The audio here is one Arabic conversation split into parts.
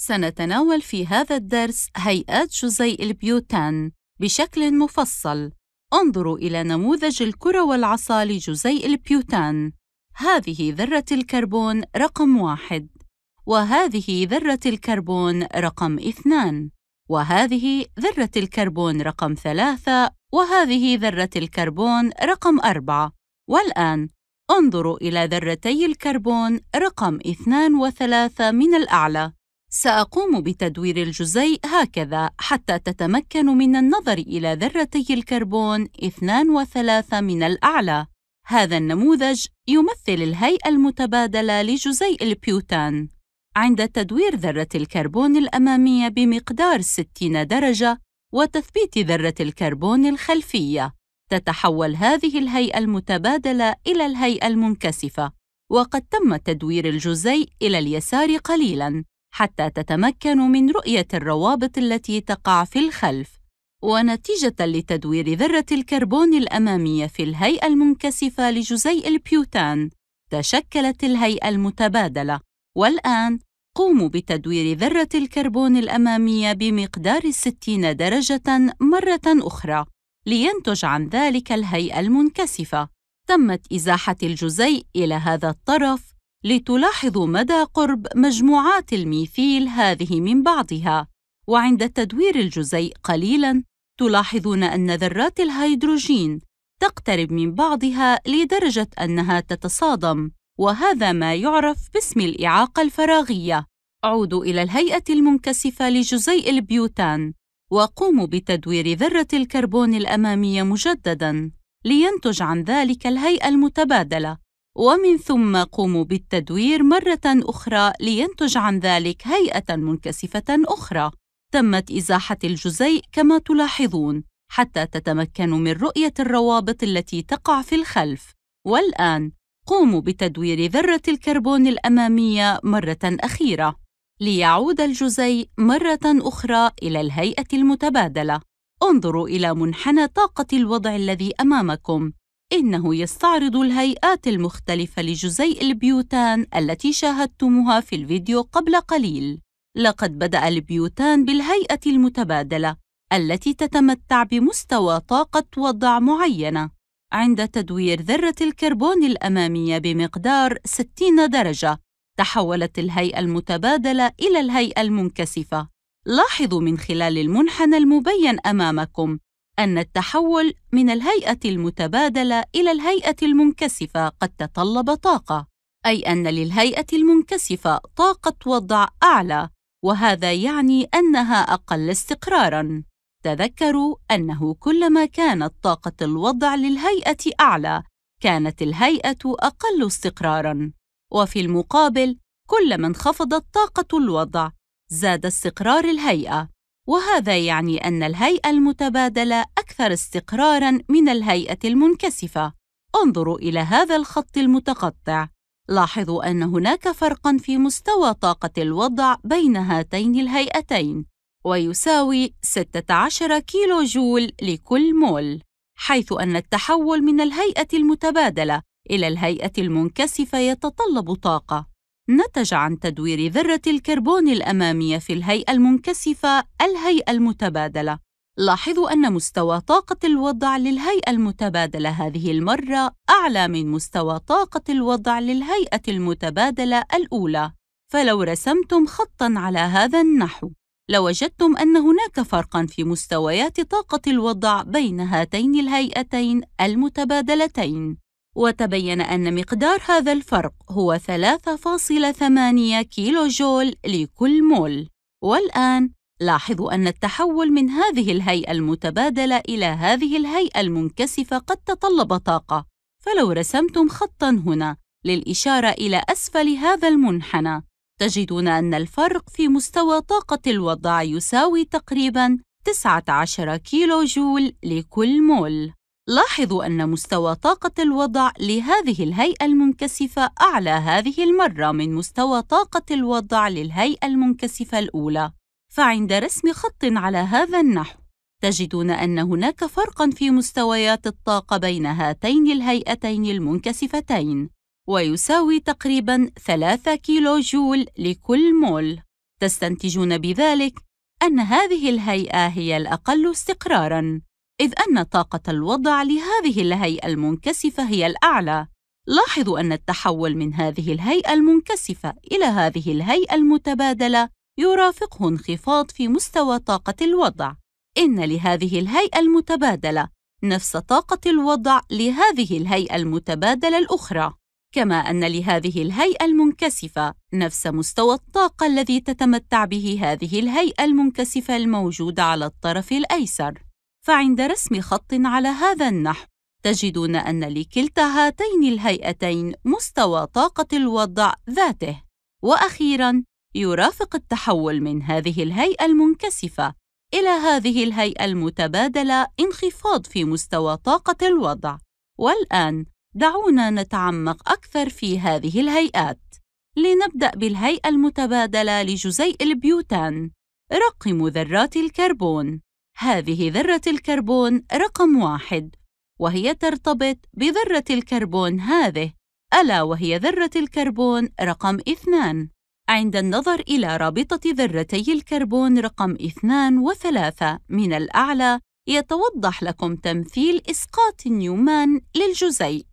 سنتناول في هذا الدرس هيئات جزيء البيوتان بشكل مفصل. انظروا إلى نموذج الكرة والعصا لجزيء البيوتان. هذه ذرة الكربون رقم واحد، وهذه ذرة الكربون رقم اثنان، وهذه ذرة الكربون رقم ثلاثة، وهذه ذرة الكربون رقم أربعة. والآن انظروا إلى ذرتي الكربون رقم اثنان وثلاثة من الأعلى. سأقوم بتدوير الجزيء هكذا حتى تتمكن من النظر إلى ذرتي الكربون 2 و3 من الأعلى. هذا النموذج يمثل الهيئة المتبادلة لجزيء البيوتان. عند تدوير ذرة الكربون الأمامية بمقدار 60 درجة وتثبيت ذرة الكربون الخلفية، تتحول هذه الهيئة المتبادلة إلى الهيئة المنكسفة، وقد تم تدوير الجزيء إلى اليسار قليلاً. حتى تتمكنوا من رؤية الروابط التي تقع في الخلف ونتيجة لتدوير ذرة الكربون الأمامية في الهيئة المنكسفة لجزيء البيوتان تشكلت الهيئة المتبادلة والآن قوموا بتدوير ذرة الكربون الأمامية بمقدار 60 درجة مرة أخرى لينتج عن ذلك الهيئة المنكسفة تمت إزاحة الجزيء إلى هذا الطرف لتلاحظوا مدى قرب مجموعات الميثيل هذه من بعضها وعند تدوير الجزيء قليلاً تلاحظون أن ذرات الهيدروجين تقترب من بعضها لدرجة أنها تتصادم وهذا ما يعرف باسم الإعاقة الفراغية عودوا إلى الهيئة المنكسفة لجزيء البيوتان وقوموا بتدوير ذرة الكربون الأمامية مجدداً لينتج عن ذلك الهيئة المتبادلة ومن ثم قوموا بالتدوير مرة أخرى لينتج عن ذلك هيئة منكسفة أخرى. تمت إزاحة الجزيء كما تلاحظون حتى تتمكنوا من رؤية الروابط التي تقع في الخلف. والآن قوموا بتدوير ذرة الكربون الأمامية مرة أخيرة ليعود الجزيء مرة أخرى إلى الهيئة المتبادلة. انظروا إلى منحنى طاقة الوضع الذي أمامكم. إنه يستعرض الهيئات المختلفة لجزيء البيوتان التي شاهدتموها في الفيديو قبل قليل. لقد بدأ البيوتان بالهيئة المتبادلة التي تتمتع بمستوى طاقة وضع معينة عند تدوير ذرة الكربون الأمامية بمقدار 60 درجة تحولت الهيئة المتبادلة إلى الهيئة المنكسفة لاحظوا من خلال المنحنى المبين أمامكم أن التحول من الهيئة المتبادلة إلى الهيئة المنكسفة قد تطلب طاقة، أي أن للهيئة المنكسفة طاقة وضع أعلى، وهذا يعني أنها أقل استقراراً. تذكروا أنه كلما كانت طاقة الوضع للهيئة أعلى، كانت الهيئة أقل استقراراً. وفي المقابل، كلما انخفضت طاقة الوضع، زاد استقرار الهيئة. وهذا يعني أن الهيئة المتبادلة أكثر استقراراً من الهيئة المنكسفة. انظروا إلى هذا الخط المتقطع. لاحظوا أن هناك فرقاً في مستوى طاقة الوضع بين هاتين الهيئتين، ويساوي 16 كيلو جول لكل مول، حيث أن التحول من الهيئة المتبادلة إلى الهيئة المنكسفة يتطلب طاقة. نتج عن تدوير ذرة الكربون الأمامية في الهيئة المنكسفة الهيئة المتبادلة. لاحظوا أن مستوى طاقة الوضع للهيئة المتبادلة هذه المرة أعلى من مستوى طاقة الوضع للهيئة المتبادلة الأولى، فلو رسمتم خطًا على هذا النحو، لوجدتم أن هناك فرقًا في مستويات طاقة الوضع بين هاتين الهيئتين المتبادلتين. وتبين أن مقدار هذا الفرق هو 3.8 كيلو جول لكل مول والآن لاحظوا أن التحول من هذه الهيئة المتبادلة إلى هذه الهيئة المنكسفة قد تطلب طاقة فلو رسمتم خطاً هنا للإشارة إلى أسفل هذا المنحنى تجدون أن الفرق في مستوى طاقة الوضع يساوي تقريباً 19 كيلو جول لكل مول لاحظوا أن مستوى طاقة الوضع لهذه الهيئة المنكسفة أعلى هذه المرة من مستوى طاقة الوضع للهيئة المنكسفة الأولى، فعند رسم خط على هذا النحو، تجدون أن هناك فرقًا في مستويات الطاقة بين هاتين الهيئتين المنكسفتين، ويساوي تقريبًا 3 كيلو جول لكل مول. تستنتجون بذلك أن هذه الهيئة هي الأقل استقرارًا. إذ أن طاقة الوضع لهذه الهيئة المنكسفة هي الأعلى لاحظوا أن التحول من هذه الهيئة المنكسفة إلى هذه الهيئة المتبادلة يرافقه انخفاض في مستوى طاقة الوضع إن لهذه الهيئة المتبادلة نفس طاقة الوضع لهذه الهيئة المتبادلة الأخرى كما أن لهذه الهيئة المنكسفة نفس مستوى الطاقة الذي تتمتع به هذه الهيئة المنكسفة الموجودة على الطرف الأيسر فعند رسم خط على هذا النحو تجدون أن لكلتا هاتين الهيئتين مستوى طاقة الوضع ذاته وأخيراً يرافق التحول من هذه الهيئة المنكسفة إلى هذه الهيئة المتبادلة انخفاض في مستوى طاقة الوضع والآن دعونا نتعمق أكثر في هذه الهيئات لنبدأ بالهيئة المتبادلة لجزيء البيوتان رقم ذرات الكربون هذه ذرة الكربون رقم واحد وهي ترتبط بذرة الكربون هذه ألا وهي ذرة الكربون رقم اثنان عند النظر إلى رابطة ذرتي الكربون رقم اثنان وثلاثة من الأعلى يتوضح لكم تمثيل إسقاط نيومان للجزيء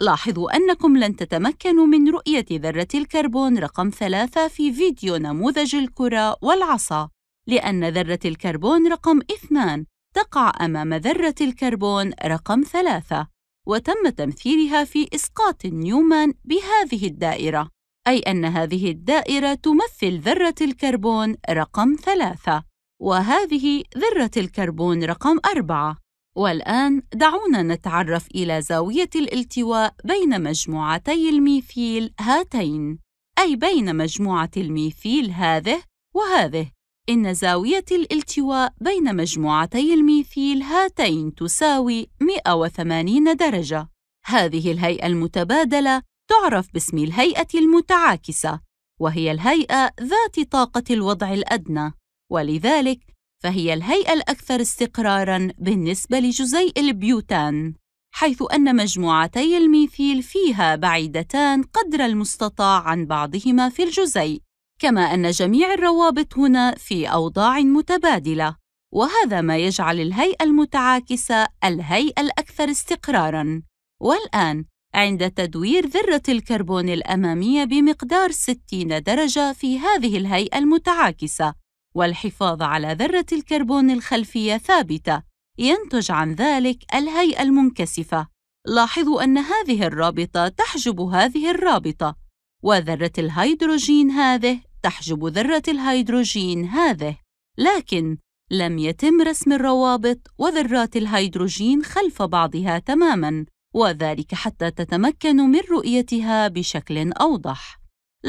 لاحظوا أنكم لن تتمكنوا من رؤية ذرة الكربون رقم ثلاثة في فيديو نموذج الكرة والعصا لأن ذرة الكربون رقم اثنان تقع أمام ذرة الكربون رقم ثلاثة وتم تمثيلها في إسقاط نيومان بهذه الدائرة أي أن هذه الدائرة تمثل ذرة الكربون رقم ثلاثة وهذه ذرة الكربون رقم أربعة والآن دعونا نتعرف إلى زاوية الالتواء بين مجموعتي الميثيل هاتين أي بين مجموعة الميثيل هذه وهذه إن زاوية الالتواء بين مجموعتي الميثيل هاتين تساوي 180 درجة. هذه الهيئة المتبادلة تعرف باسم الهيئة المتعاكسة، وهي الهيئة ذات طاقة الوضع الأدنى، ولذلك فهي الهيئة الأكثر استقراراً بالنسبة لجزيء البيوتان، حيث أن مجموعتي الميثيل فيها بعيدتان قدر المستطاع عن بعضهما في الجزيء. كما أن جميع الروابط هنا في أوضاع متبادلة، وهذا ما يجعل الهيئة المتعاكسة الهيئة الأكثر استقراراً. والآن، عند تدوير ذرة الكربون الأمامية بمقدار 60 درجة في هذه الهيئة المتعاكسة، والحفاظ على ذرة الكربون الخلفية ثابتة، ينتج عن ذلك الهيئة المنكسفة. لاحظوا أن هذه الرابطة تحجب هذه الرابطة، وذرة الهيدروجين هذه تحجب ذرة الهيدروجين هذه لكن لم يتم رسم الروابط وذرات الهيدروجين خلف بعضها تماماً وذلك حتى تتمكن من رؤيتها بشكل أوضح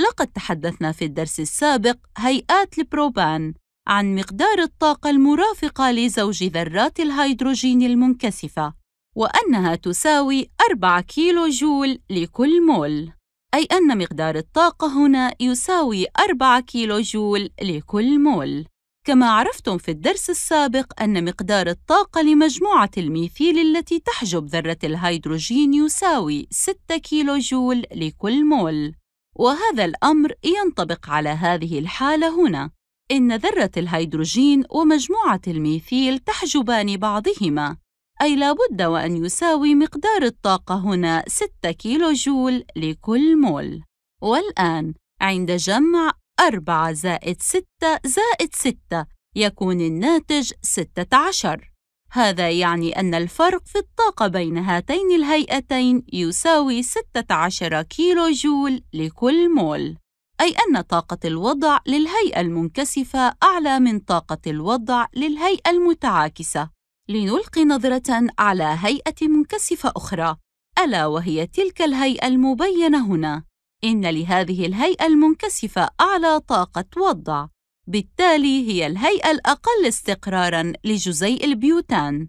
لقد تحدثنا في الدرس السابق هيئات البروبان عن مقدار الطاقة المرافقة لزوج ذرات الهيدروجين المنكسفة وأنها تساوي 4 كيلو جول لكل مول أي أن مقدار الطاقة هنا يساوي 4 كيلو جول لكل مول كما عرفتم في الدرس السابق أن مقدار الطاقة لمجموعة الميثيل التي تحجب ذرة الهيدروجين يساوي 6 كيلو جول لكل مول وهذا الأمر ينطبق على هذه الحالة هنا إن ذرة الهيدروجين ومجموعة الميثيل تحجبان بعضهما أي لابد وأن يساوي مقدار الطاقة هنا 6 كيلو جول لكل مول والآن عند جمع 4 زائد 6 زائد 6 يكون الناتج 16 هذا يعني أن الفرق في الطاقة بين هاتين الهيئتين يساوي 16 كيلو جول لكل مول أي أن طاقة الوضع للهيئة المنكسفة أعلى من طاقة الوضع للهيئة المتعاكسة لنلقي نظرة على هيئة منكسفة أخرى، ألا وهي تلك الهيئة المبينة هنا. إن لهذه الهيئة المنكسفة أعلى طاقة وضع، بالتالي هي الهيئة الأقل استقراراً لجزيء البيوتان.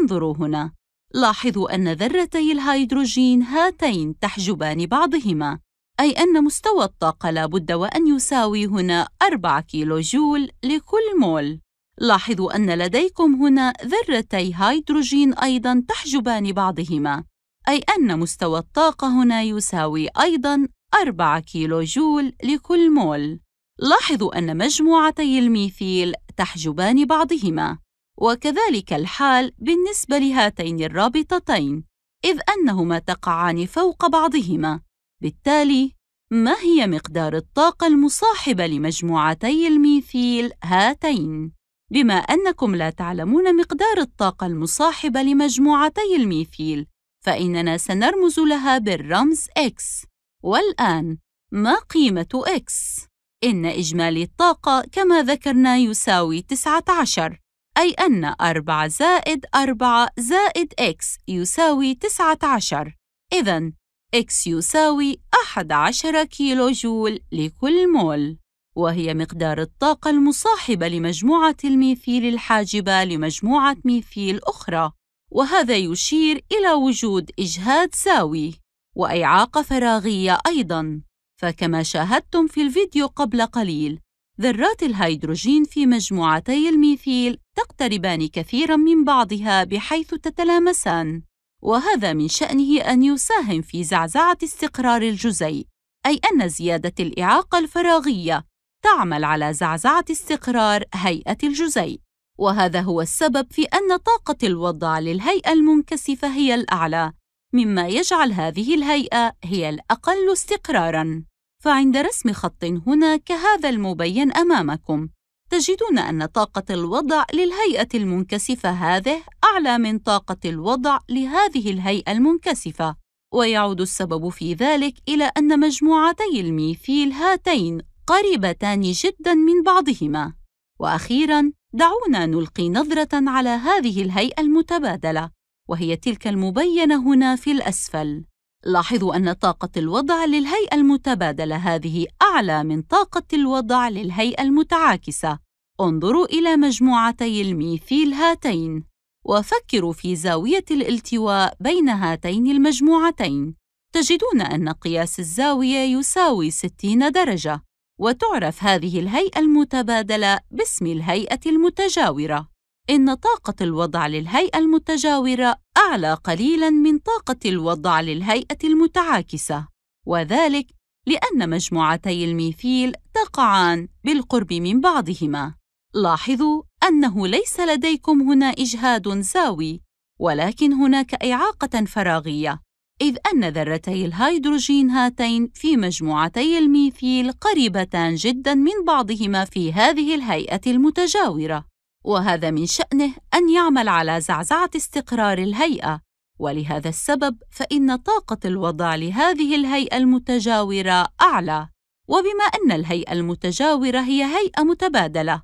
انظروا هنا، لاحظوا أن ذرتي الهيدروجين هاتين تحجبان بعضهما، أي أن مستوى الطاقة لابد وأن يساوي هنا 4 كيلو جول لكل مول. لاحظوا أن لديكم هنا ذرتي هيدروجين أيضاً تحجبان بعضهما، أي أن مستوى الطاقة هنا يساوي أيضاً 4 كيلو جول لكل مول. لاحظوا أن مجموعتي الميثيل تحجبان بعضهما، وكذلك الحال بالنسبة لهاتين الرابطتين، إذ أنهما تقعان فوق بعضهما. بالتالي، ما هي مقدار الطاقة المصاحبة لمجموعتي الميثيل هاتين؟ بما أنكم لا تعلمون مقدار الطاقة المصاحبة لمجموعتي الميثيل، فإننا سنرمز لها بالرمز X. والآن، ما قيمة X؟ إن إجمالي الطاقة كما ذكرنا يساوي 19 أي أن 4 زائد 4 زائد x يساوي 19 إذن x يساوي 11 كيلو جول لكل مول وهي مقدار الطاقة المصاحبة لمجموعة الميثيل الحاجبة لمجموعة ميثيل أخرى، وهذا يشير إلى وجود إجهاد ساوي وإعاقة فراغية أيضاً، فكما شاهدتم في الفيديو قبل قليل، ذرات الهيدروجين في مجموعتي الميثيل تقتربان كثيراً من بعضها بحيث تتلامسان، وهذا من شأنه أن يساهم في زعزعة استقرار الجزيء، أي أن زيادة الإعاقة الفراغية تعمل على زعزعة استقرار هيئة الجزيء وهذا هو السبب في أن طاقة الوضع للهيئة المنكسفة هي الأعلى مما يجعل هذه الهيئة هي الأقل استقراراً فعند رسم خط هنا كهذا المبين أمامكم تجدون أن طاقة الوضع للهيئة المنكسفة هذه أعلى من طاقة الوضع لهذه الهيئة المنكسفة ويعود السبب في ذلك إلى أن مجموعتي الميثيل هاتين قريبتان جدا من بعضهما واخيرا دعونا نلقي نظره على هذه الهيئه المتبادله وهي تلك المبينه هنا في الاسفل لاحظوا ان طاقه الوضع للهيئه المتبادله هذه اعلى من طاقه الوضع للهيئه المتعاكسه انظروا الى مجموعتي الميثيل هاتين وفكروا في زاويه الالتواء بين هاتين المجموعتين تجدون ان قياس الزاويه يساوي 60 درجه وتعرف هذه الهيئة المتبادلة باسم الهيئة المتجاورة إن طاقة الوضع للهيئة المتجاورة أعلى قليلاً من طاقة الوضع للهيئة المتعاكسة وذلك لأن مجموعتي الميثيل تقعان بالقرب من بعضهما لاحظوا أنه ليس لديكم هنا إجهاد زاوي ولكن هناك إعاقة فراغية إذ أن ذرتي الهيدروجين هاتين في مجموعتي الميثيل قريبتان جداً من بعضهما في هذه الهيئة المتجاورة، وهذا من شأنه أن يعمل على زعزعة استقرار الهيئة، ولهذا السبب فإن طاقة الوضع لهذه الهيئة المتجاورة أعلى، وبما أن الهيئة المتجاورة هي هيئة متبادلة،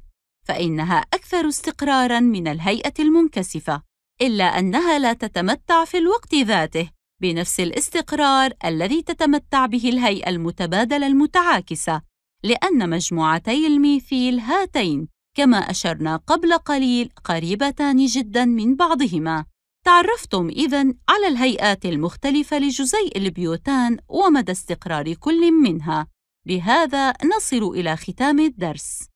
فإنها أكثر استقراراً من الهيئة المنكسفة، إلا أنها لا تتمتع في الوقت ذاته بنفس الاستقرار الذي تتمتع به الهيئة المتبادلة المتعاكسة لأن مجموعتي الميثيل هاتين كما أشرنا قبل قليل قريبتان جدا من بعضهما تعرفتم إذًا على الهيئات المختلفة لجزيء البيوتان ومدى استقرار كل منها بهذا نصل إلى ختام الدرس